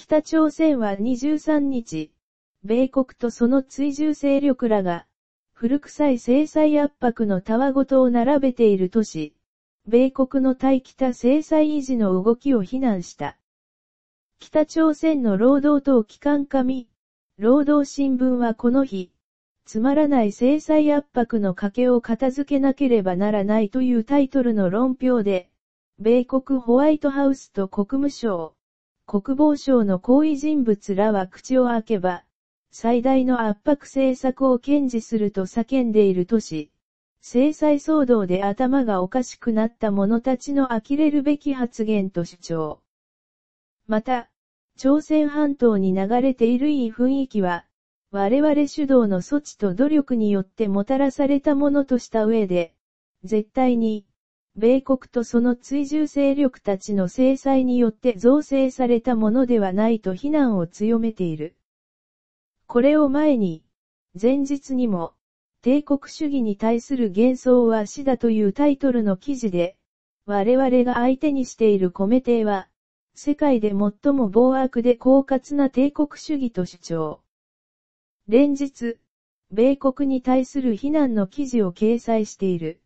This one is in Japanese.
北朝鮮は23日、米国とその追従勢力らが、古臭い制裁圧迫のたわごとを並べているとし、米国の対北制裁維持の動きを非難した。北朝鮮の労働党機関紙、労働新聞はこの日、つまらない制裁圧迫の賭けを片付けなければならないというタイトルの論評で、米国ホワイトハウスと国務省、国防省の行為人物らは口を開けば、最大の圧迫政策を堅持すると叫んでいるとし、制裁騒動で頭がおかしくなった者たちの呆れるべき発言と主張。また、朝鮮半島に流れているいい雰囲気は、我々主導の措置と努力によってもたらされたものとした上で、絶対に、米国とその追従勢力たちの制裁によって造成されたものではないと非難を強めている。これを前に、前日にも、帝国主義に対する幻想は死だというタイトルの記事で、我々が相手にしているコメ帝は、世界で最も暴悪で狡猾な帝国主義と主張。連日、米国に対する非難の記事を掲載している。